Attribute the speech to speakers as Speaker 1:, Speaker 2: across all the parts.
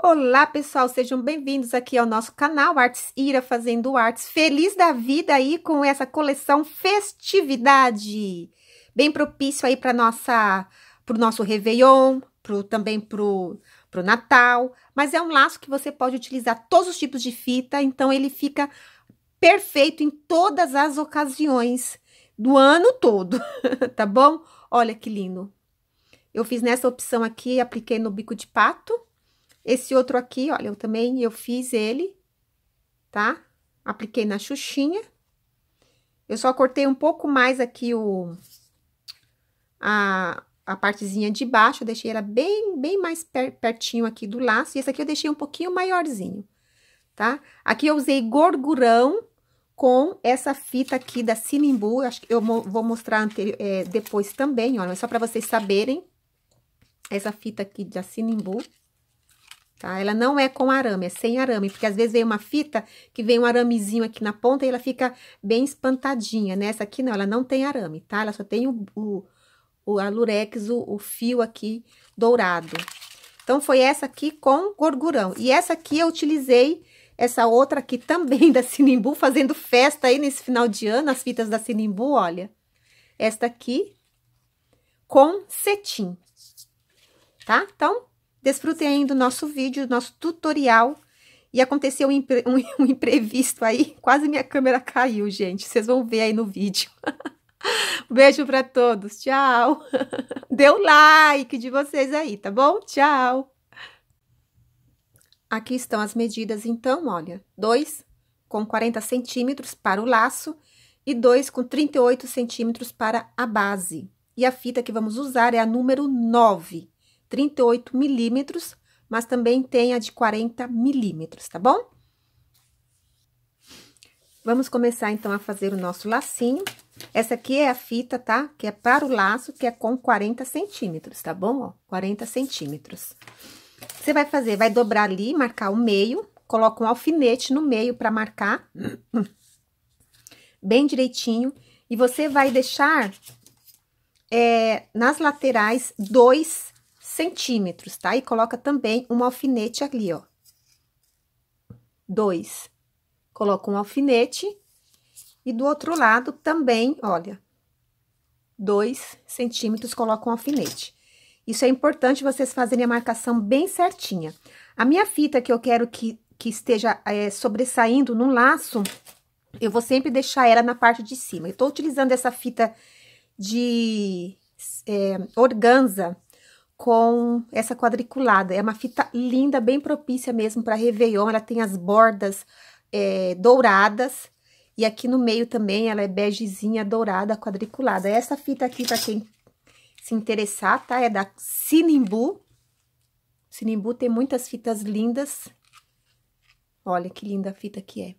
Speaker 1: Olá, pessoal, sejam bem-vindos aqui ao nosso canal Artes Ira Fazendo Artes. Feliz da vida aí com essa coleção Festividade. Bem propício aí para nossa pro nosso Réveillon, pro também pro pro Natal, mas é um laço que você pode utilizar todos os tipos de fita, então ele fica perfeito em todas as ocasiões do ano todo, tá bom? Olha que lindo. Eu fiz nessa opção aqui, apliquei no bico de pato esse outro aqui, olha, eu também, eu fiz ele, tá? Apliquei na xuxinha. Eu só cortei um pouco mais aqui o... A, a partezinha de baixo, eu deixei ela bem, bem mais per, pertinho aqui do laço. E esse aqui eu deixei um pouquinho maiorzinho, tá? Aqui eu usei gorgurão com essa fita aqui da Sinimbu. Eu acho que eu mo vou mostrar anterior, é, depois também, olha, só para vocês saberem. Essa fita aqui da Sinimbu tá? Ela não é com arame, é sem arame, porque às vezes vem uma fita que vem um aramezinho aqui na ponta e ela fica bem espantadinha, né? Essa aqui não, ela não tem arame, tá? Ela só tem o, o, o alurex, o, o fio aqui dourado. Então, foi essa aqui com gorgurão. E essa aqui eu utilizei essa outra aqui também da Sinimbu, fazendo festa aí nesse final de ano, as fitas da Sinimbu, olha. Esta aqui com cetim, tá? Então, Desfrutem ainda do nosso vídeo, do nosso tutorial. E aconteceu um, impre... um, imprevisto aí, quase minha câmera caiu, gente. Vocês vão ver aí no vídeo. Beijo para todos, tchau. Dê o like de vocês aí, tá bom? Tchau. Aqui estão as medidas, então, olha. dois com 40 centímetros para o laço e dois com 38 centímetros para a base. E a fita que vamos usar é a número 9. 38 milímetros, mas também tem a de 40 milímetros, tá bom? Vamos começar, então, a fazer o nosso lacinho. Essa aqui é a fita, tá? Que é para o laço, que é com 40 centímetros, tá bom? Ó, 40 centímetros. Você vai fazer, vai dobrar ali, marcar o meio, coloca um alfinete no meio para marcar, bem direitinho. E você vai deixar é, nas laterais dois centímetros, tá? E coloca também um alfinete ali, ó. Dois. Coloca um alfinete e do outro lado também, olha, dois centímetros, coloca um alfinete. Isso é importante vocês fazerem a marcação bem certinha. A minha fita que eu quero que, que esteja é, sobressaindo no laço, eu vou sempre deixar ela na parte de cima. Eu tô utilizando essa fita de é, organza, com essa quadriculada. É uma fita linda, bem propícia mesmo para Réveillon. Ela tem as bordas é, douradas. E aqui no meio também ela é begezinha, dourada, quadriculada. Essa fita aqui, para quem se interessar, tá? É da Sinimbu. Sinimbu tem muitas fitas lindas. Olha que linda a fita que é.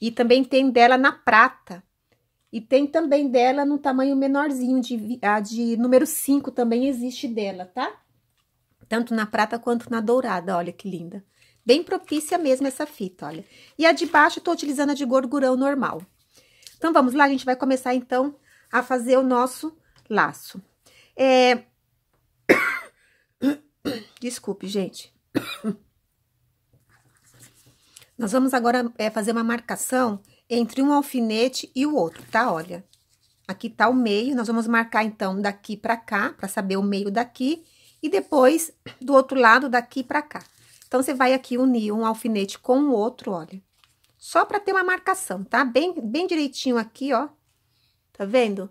Speaker 1: E também tem dela na prata. E tem também dela no tamanho menorzinho, de, a de número 5 também existe dela, tá? Tanto na prata quanto na dourada, olha que linda. Bem propícia mesmo essa fita, olha. E a de baixo eu tô utilizando a de gorgurão normal. Então, vamos lá, a gente vai começar, então, a fazer o nosso laço. É... Desculpe, gente. Nós vamos agora é, fazer uma marcação entre um alfinete e o outro, tá? Olha, aqui tá o meio, nós vamos marcar então daqui para cá, para saber o meio daqui, e depois do outro lado daqui para cá. Então, você vai aqui unir um alfinete com o outro, olha, só para ter uma marcação, tá? Bem, bem direitinho aqui, ó, tá vendo?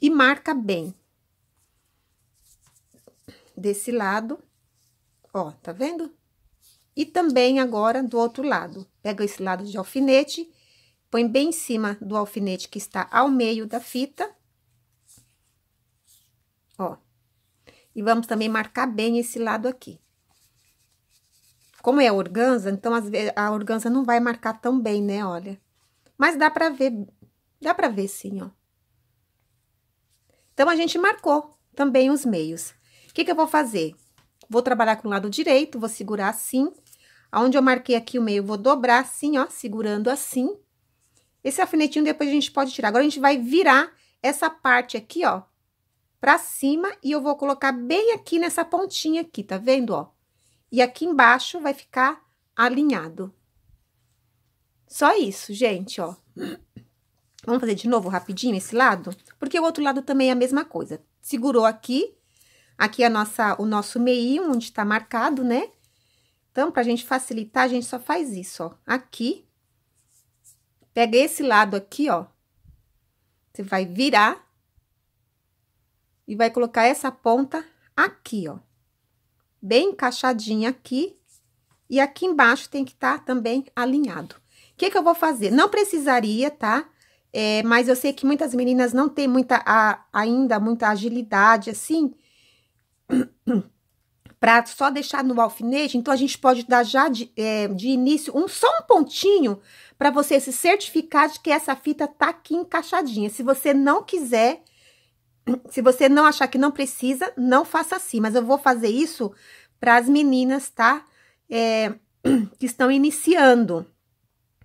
Speaker 1: E marca bem. Desse lado, ó, tá vendo? E também agora do outro lado. Pega esse lado de alfinete põe bem em cima do alfinete que está ao meio da fita. Ó. E vamos também marcar bem esse lado aqui. Como é organza, então às vezes, a organza não vai marcar tão bem, né? Olha. Mas dá pra ver, dá pra ver sim, ó. Então, a gente marcou também os meios. O que que eu vou fazer? Vou trabalhar com o lado direito, vou segurar assim. Aonde eu marquei aqui o meio, vou dobrar assim, ó, segurando assim. Esse alfinetinho depois a gente pode tirar. Agora, a gente vai virar essa parte aqui, ó, pra cima. E eu vou colocar bem aqui nessa pontinha aqui, tá vendo, ó? E aqui embaixo vai ficar alinhado. Só isso, gente, ó. Vamos fazer de novo rapidinho esse lado? Porque o outro lado também é a mesma coisa. Segurou aqui, aqui a nossa, o nosso meio, onde tá marcado, né? Então, pra gente facilitar, a gente só faz isso, ó. Aqui, Pega esse lado aqui, ó. Você vai virar e vai colocar essa ponta aqui, ó. Bem encaixadinha aqui. E aqui embaixo tem que estar tá também alinhado. O que que eu vou fazer? Não precisaria, tá? É, mas eu sei que muitas meninas não têm muita, a, ainda muita agilidade, assim, para só deixar no alfinete, então a gente pode dar já de, é, de início um só um pontinho para você se certificar de que essa fita tá aqui encaixadinha. Se você não quiser, se você não achar que não precisa, não faça assim. Mas eu vou fazer isso para as meninas, tá? É, que estão iniciando.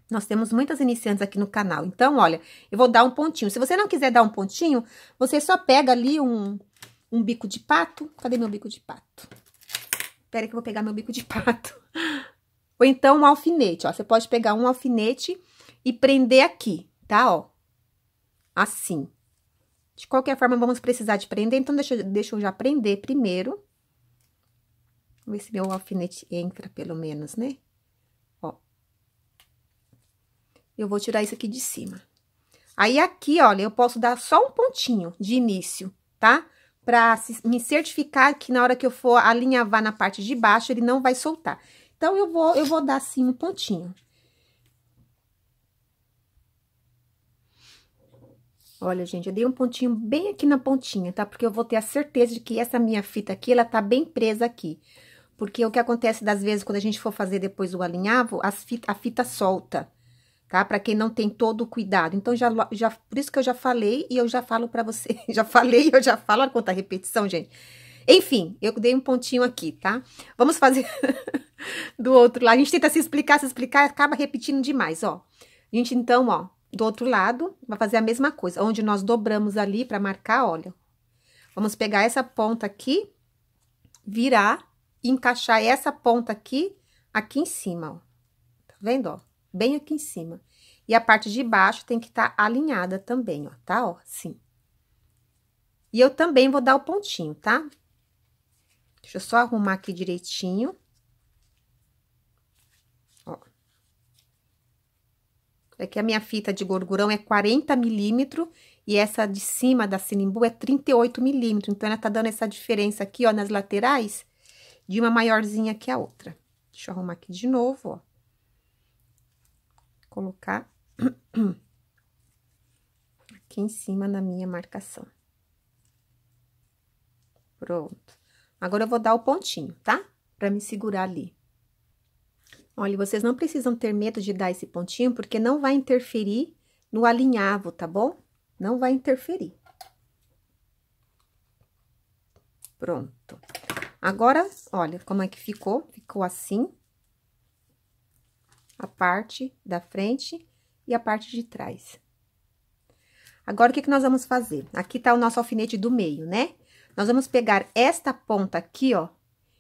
Speaker 1: Nós temos muitas iniciantes aqui no canal. Então, olha, eu vou dar um pontinho. Se você não quiser dar um pontinho, você só pega ali um, um bico de pato. Cadê meu bico de pato? Espera que eu vou pegar meu bico de pato. Ou então um alfinete, ó. Você pode pegar um alfinete e prender aqui, tá, ó? Assim. De qualquer forma, vamos precisar de prender, então deixa, deixa eu já prender primeiro. Vamos ver se meu alfinete entra, pelo menos, né? Ó. Eu vou tirar isso aqui de cima. Aí, aqui, olha, eu posso dar só um pontinho de início, tá? para me certificar que na hora que eu for alinhavar na parte de baixo, ele não vai soltar. Então, eu vou, eu vou dar assim um pontinho. Olha, gente, eu dei um pontinho bem aqui na pontinha, tá? Porque eu vou ter a certeza de que essa minha fita aqui, ela tá bem presa aqui. Porque o que acontece das vezes, quando a gente for fazer depois o alinhavo, as fita, a fita solta tá? Para quem não tem todo o cuidado. Então, já, já, por isso que eu já falei e eu já falo para você. já falei e eu já falo. Olha quanta repetição, gente. Enfim, eu dei um pontinho aqui, tá? Vamos fazer do outro lado. A gente tenta se explicar, se explicar e acaba repetindo demais, ó. A gente, então, ó, do outro lado, vai fazer a mesma coisa. Onde nós dobramos ali para marcar, olha. Vamos pegar essa ponta aqui, virar e encaixar essa ponta aqui, aqui em cima, ó. Tá vendo, ó? bem aqui em cima. E a parte de baixo tem que estar tá alinhada também, ó, tá? Ó, assim. E eu também vou dar o pontinho, tá? Deixa eu só arrumar aqui direitinho. Ó. É que a minha fita de gorgurão é 40 milímetros e essa de cima da sinimbu é 38 milímetros. Então, ela tá dando essa diferença aqui, ó, nas laterais, de uma maiorzinha que a outra. Deixa eu arrumar aqui de novo, ó colocar aqui em cima na minha marcação. Pronto. Agora, eu vou dar o pontinho, tá? Pra me segurar ali. Olha, vocês não precisam ter medo de dar esse pontinho, porque não vai interferir no alinhavo, tá bom? Não vai interferir. Pronto. Agora, olha como é que ficou. Ficou assim a parte da frente e a parte de trás. Agora, o que, que nós vamos fazer? Aqui tá o nosso alfinete do meio, né? Nós vamos pegar esta ponta aqui, ó,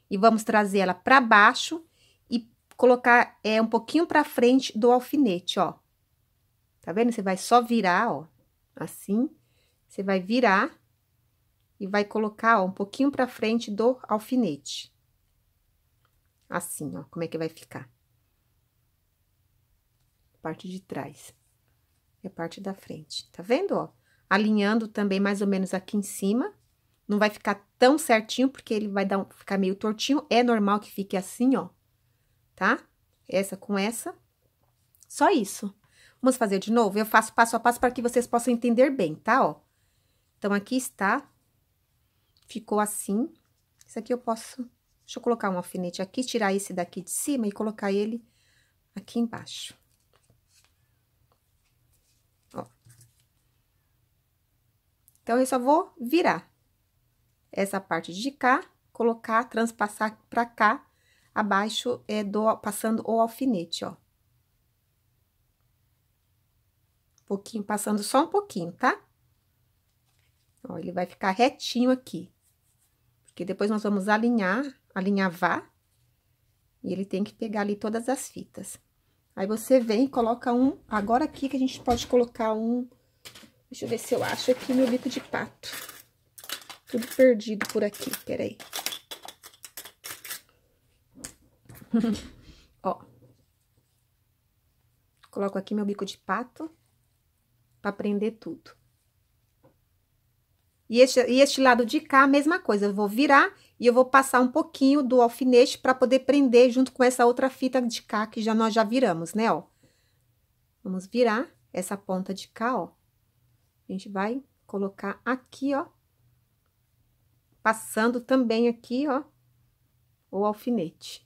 Speaker 1: e vamos trazer ela pra baixo e colocar é, um pouquinho pra frente do alfinete, ó. Tá vendo? Você vai só virar, ó, assim. Você vai virar e vai colocar, ó, um pouquinho pra frente do alfinete. Assim, ó, como é que vai ficar parte de trás. É a parte da frente, tá vendo, ó? Alinhando também mais ou menos aqui em cima. Não vai ficar tão certinho, porque ele vai dar um, ficar meio tortinho. É normal que fique assim, ó, tá? Essa com essa. Só isso. Vamos fazer de novo? Eu faço passo a passo para que vocês possam entender bem, tá, ó? Então, aqui está. Ficou assim. Isso aqui eu posso... Deixa eu colocar um alfinete aqui, tirar esse daqui de cima e colocar ele aqui embaixo. Então, eu só vou virar essa parte de cá, colocar, transpassar pra cá, abaixo é, do, passando o alfinete, ó. pouquinho, passando só um pouquinho, tá? Ó, ele vai ficar retinho aqui. Porque depois nós vamos alinhar, alinhavar. E ele tem que pegar ali todas as fitas. Aí, você vem e coloca um... Agora aqui que a gente pode colocar um Deixa eu ver se eu acho aqui meu bico de pato. Tudo perdido por aqui, peraí. Ó. Coloco aqui meu bico de pato pra prender tudo. E este, e este lado de cá, a mesma coisa. Eu vou virar e eu vou passar um pouquinho do alfinete para poder prender junto com essa outra fita de cá que já nós já viramos, né, ó. Vamos virar essa ponta de cá, ó. A gente vai colocar aqui, ó, passando também aqui, ó, o alfinete.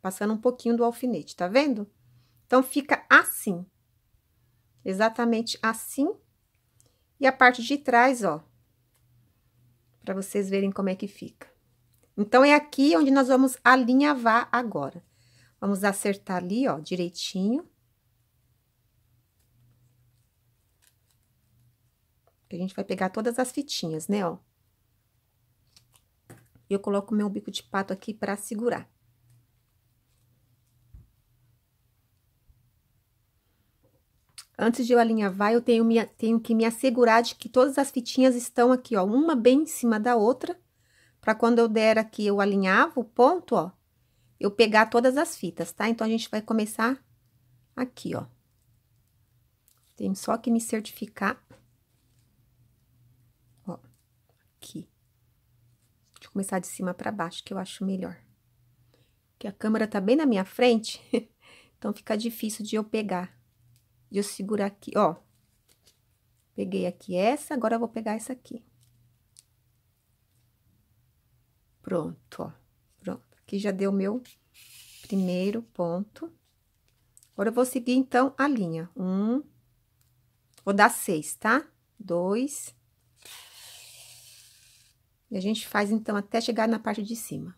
Speaker 1: Passando um pouquinho do alfinete, tá vendo? Então, fica assim. Exatamente assim. E a parte de trás, ó, para vocês verem como é que fica. Então, é aqui onde nós vamos alinhavar agora. Vamos acertar ali, ó, direitinho. A gente vai pegar todas as fitinhas, né, ó. E eu coloco meu bico de pato aqui pra segurar. Antes de eu alinhavar, eu tenho, minha, tenho que me assegurar de que todas as fitinhas estão aqui, ó, uma bem em cima da outra, para quando eu der aqui, eu alinhavo o ponto, ó, eu pegar todas as fitas, tá? Então, a gente vai começar aqui, ó. Tenho só que me certificar começar de cima para baixo, que eu acho melhor. Que a câmera tá bem na minha frente, então fica difícil de eu pegar. De eu segurar aqui, ó. Peguei aqui essa, agora eu vou pegar essa aqui. Pronto, ó. Pronto. Aqui já deu meu primeiro ponto. Agora, eu vou seguir, então, a linha. Um, vou dar seis, tá? Dois, e a gente faz, então, até chegar na parte de cima.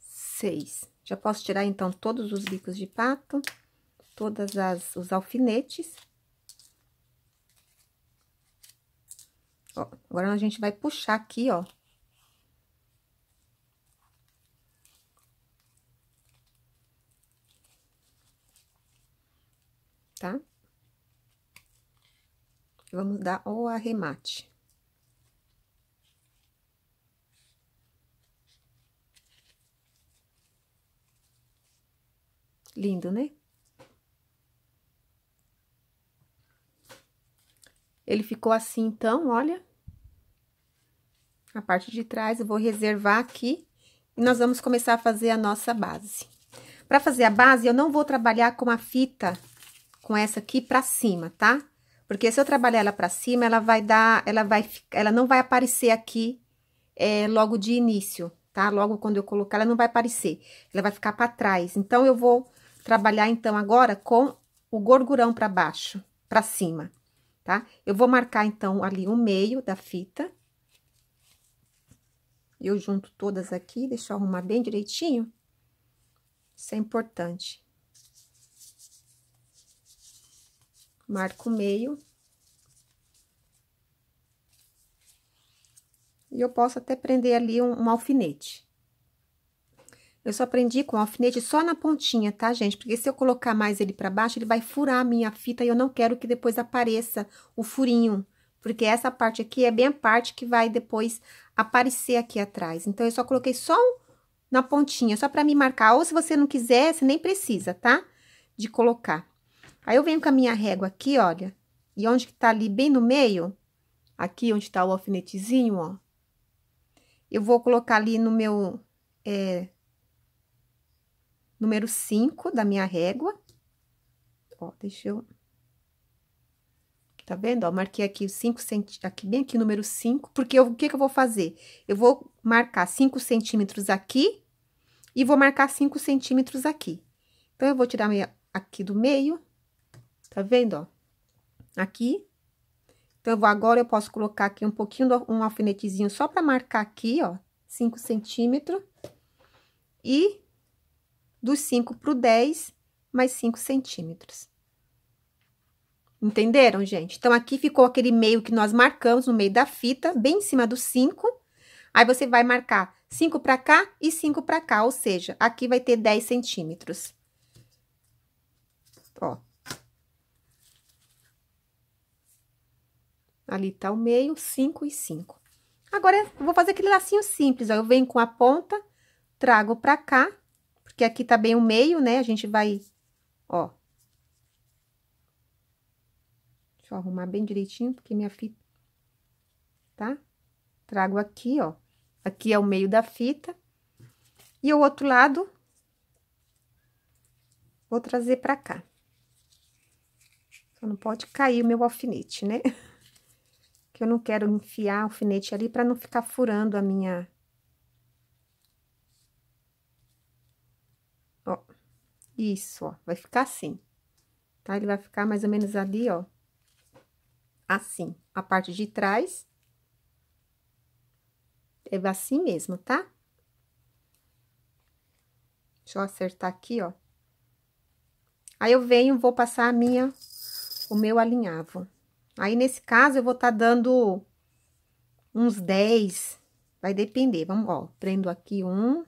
Speaker 1: Seis. Já posso tirar, então, todos os bicos de pato, todas as, os alfinetes. Ó, agora, a gente vai puxar aqui, ó, tá? vamos dar o arremate. Lindo, né? Ele ficou assim, então, olha. A parte de trás eu vou reservar aqui e nós vamos começar a fazer a nossa base. Para fazer a base, eu não vou trabalhar com a fita, com essa aqui para cima, tá? Porque se eu trabalhar ela para cima, ela vai dar, ela vai, ela não vai aparecer aqui é, logo de início, tá? Logo quando eu colocar, ela não vai aparecer, ela vai ficar para trás. Então, eu vou trabalhar, então, agora com o gorgurão para baixo, para cima, tá? Eu vou marcar, então, ali o meio da fita. Eu junto todas aqui, deixa eu arrumar bem direitinho. Isso é importante. marco o meio. E eu posso até prender ali um, um alfinete. Eu só prendi com alfinete só na pontinha, tá, gente? Porque se eu colocar mais ele pra baixo, ele vai furar a minha fita e eu não quero que depois apareça o furinho. Porque essa parte aqui é bem a parte que vai depois aparecer aqui atrás. Então, eu só coloquei só na pontinha, só pra me marcar. Ou se você não quiser, você nem precisa, tá? De colocar. Aí eu venho com a minha régua aqui, olha. E onde que tá ali bem no meio, aqui onde tá o alfinetezinho, ó. Eu vou colocar ali no meu é, número 5 da minha régua. Ó, deixa eu... Tá vendo? Ó, marquei aqui os 5 centímetros, aqui, bem aqui, número 5, porque eu, o que que eu vou fazer? Eu vou marcar 5 centímetros aqui e vou marcar 5 centímetros aqui. Então, eu vou tirar minha, aqui do meio Tá vendo, ó? Aqui. Então, agora eu posso colocar aqui um pouquinho, do, um alfinetezinho só pra marcar aqui, ó. 5 centímetros. E dos 5 pro 10, mais 5 centímetros. Entenderam, gente? Então, aqui ficou aquele meio que nós marcamos no meio da fita, bem em cima do 5. Aí, você vai marcar 5 pra cá e 5 pra cá, ou seja, aqui vai ter 10 centímetros. Ó, Ali tá o meio, cinco e cinco. Agora, eu vou fazer aquele lacinho simples, ó. Eu venho com a ponta, trago pra cá, porque aqui tá bem o meio, né? A gente vai, ó. Deixa eu arrumar bem direitinho, porque minha fita... Tá? Trago aqui, ó. Aqui é o meio da fita. E o outro lado, vou trazer pra cá. Só não pode cair o meu alfinete, né? que eu não quero enfiar o alfinete ali para não ficar furando a minha... Ó, isso, ó, vai ficar assim, tá? Ele vai ficar mais ou menos ali, ó, assim, a parte de trás. É assim mesmo, tá? Deixa eu acertar aqui, ó. Aí, eu venho, vou passar a minha, o meu alinhavo. Aí, nesse caso, eu vou estar tá dando uns 10, vai depender. Vamos, ó, prendo aqui um,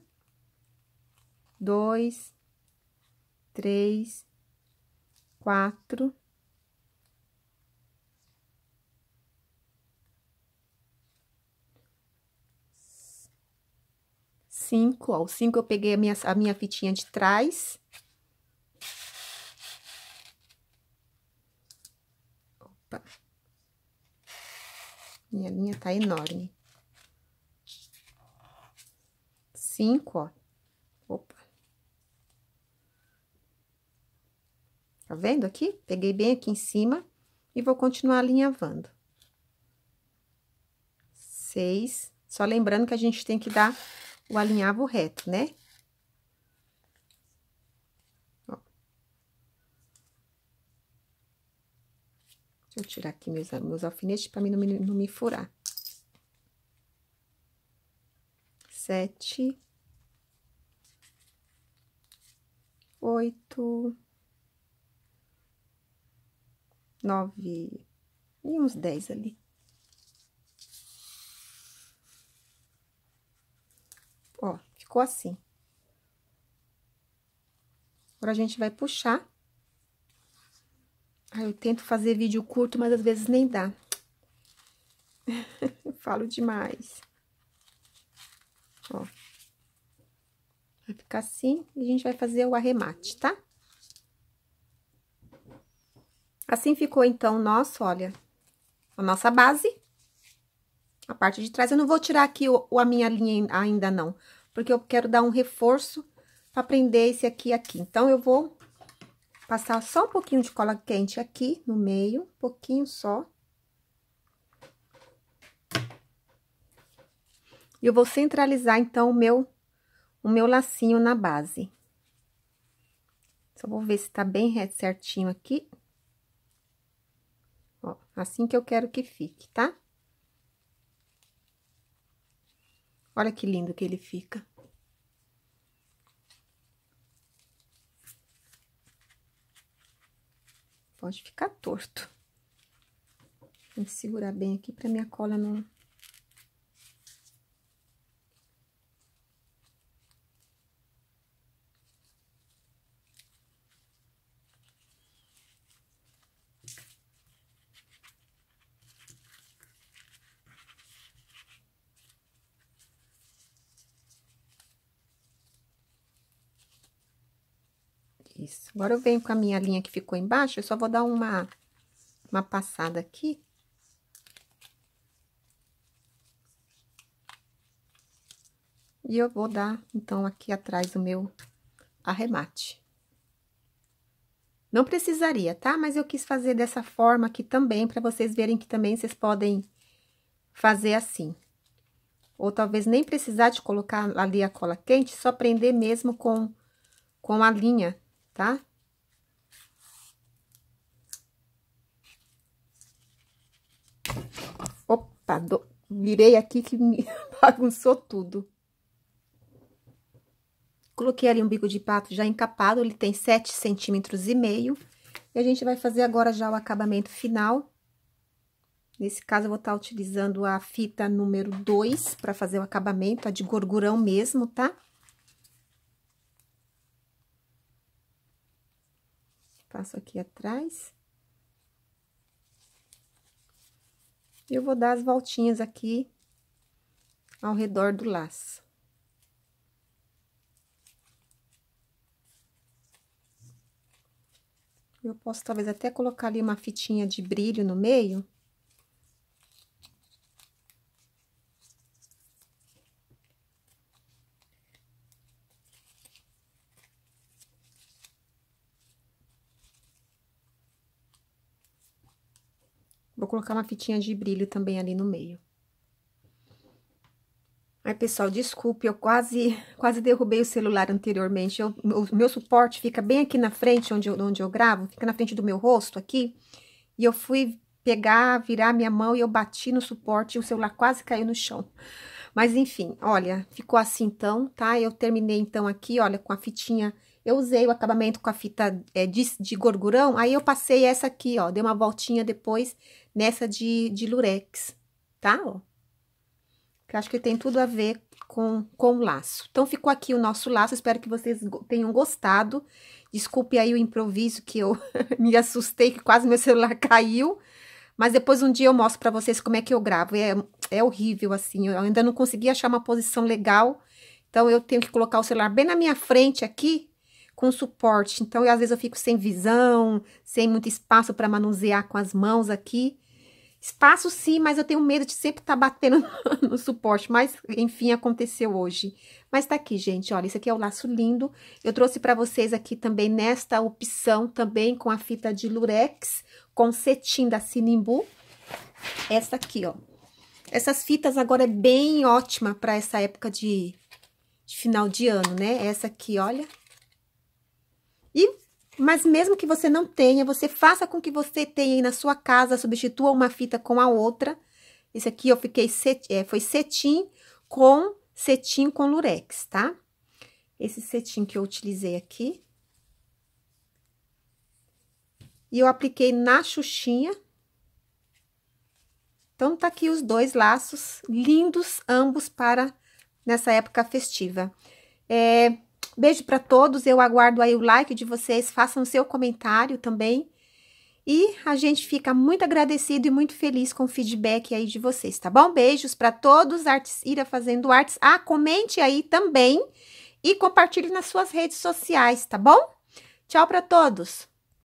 Speaker 1: dois, três, quatro. Cinco, ó, o cinco eu peguei a minha, a minha fitinha de trás. Opa! Tá. Minha linha tá enorme. Cinco, ó. Opa! Tá vendo aqui? Peguei bem aqui em cima e vou continuar alinhavando. Seis. Só lembrando que a gente tem que dar o alinhavo reto, né? Deixa eu tirar aqui meus, meus alfinetes para mim não me, não me furar. Sete. Oito. Nove. E uns dez ali. Ó, ficou assim. Agora, a gente vai puxar Aí eu tento fazer vídeo curto, mas às vezes nem dá. eu falo demais. Ó. Vai ficar assim e a gente vai fazer o arremate, tá? Assim ficou, então, nosso, olha, a nossa base. A parte de trás, eu não vou tirar aqui o, a minha linha ainda não, porque eu quero dar um reforço para prender esse aqui aqui. Então, eu vou passar só um pouquinho de cola quente aqui no meio, um pouquinho só. E eu vou centralizar, então, o meu, o meu lacinho na base. Só vou ver se tá bem reto certinho aqui. Ó, assim que eu quero que fique, tá? Olha que lindo que ele fica. pode ficar torto. Tem que segurar bem aqui para minha cola não Agora, eu venho com a minha linha que ficou embaixo, eu só vou dar uma, uma passada aqui. E eu vou dar, então, aqui atrás o meu arremate. Não precisaria, tá? Mas eu quis fazer dessa forma aqui também, para vocês verem que também vocês podem fazer assim. Ou talvez nem precisar de colocar ali a cola quente, só prender mesmo com, com a linha tá? Opa, do... mirei aqui que me bagunçou tudo. Coloquei ali um bico de pato já encapado, ele tem 7 centímetros e meio. E a gente vai fazer agora já o acabamento final. Nesse caso, eu vou estar utilizando a fita número 2 para fazer o acabamento, a de gorgurão mesmo, tá? Tá? Passo aqui atrás. E eu vou dar as voltinhas aqui ao redor do laço. Eu posso talvez até colocar ali uma fitinha de brilho no meio, colocar uma fitinha de brilho também ali no meio. Aí, pessoal, desculpe, eu quase, quase derrubei o celular anteriormente. Eu, o meu suporte fica bem aqui na frente, onde eu, onde eu gravo, fica na frente do meu rosto aqui. E eu fui pegar, virar minha mão e eu bati no suporte e o celular quase caiu no chão. Mas, enfim, olha, ficou assim então, tá? Eu terminei então aqui, olha, com a fitinha eu usei o acabamento com a fita é, de, de, gorgurão, aí eu passei essa aqui, ó, dei uma voltinha depois nessa de, de lurex, tá? Ó. Que acho que tem tudo a ver com, com o laço. Então, ficou aqui o nosso laço, espero que vocês tenham gostado. Desculpe aí o improviso que eu me assustei, que quase meu celular caiu. Mas depois um dia eu mostro para vocês como é que eu gravo. É, é horrível, assim, eu ainda não consegui achar uma posição legal. Então, eu tenho que colocar o celular bem na minha frente aqui, com suporte. Então, eu, às vezes eu fico sem visão, sem muito espaço para manusear com as mãos aqui. Espaço sim, mas eu tenho medo de sempre estar tá batendo no suporte. Mas, enfim, aconteceu hoje. Mas tá aqui, gente, olha, esse aqui é o laço lindo. Eu trouxe para vocês aqui também nesta opção, também com a fita de lurex, com cetim da Sinimbu. Essa aqui, ó. Essas fitas agora é bem ótima para essa época de, de final de ano, né? Essa aqui, olha, e mas mesmo que você não tenha, você faça com que você tenha aí na sua casa, substitua uma fita com a outra. Esse aqui eu fiquei set, é, foi cetim com cetim com lurex, tá? Esse cetim que eu utilizei aqui. E eu apliquei na xuxinha. Então, tá aqui os dois laços lindos, ambos para nessa época festiva. É, Beijo para todos. Eu aguardo aí o like de vocês. Façam seu comentário também. E a gente fica muito agradecido e muito feliz com o feedback aí de vocês, tá bom? Beijos para todos, Artes Ira Fazendo Artes. Ah, comente aí também e compartilhe nas suas redes sociais, tá bom? Tchau para todos!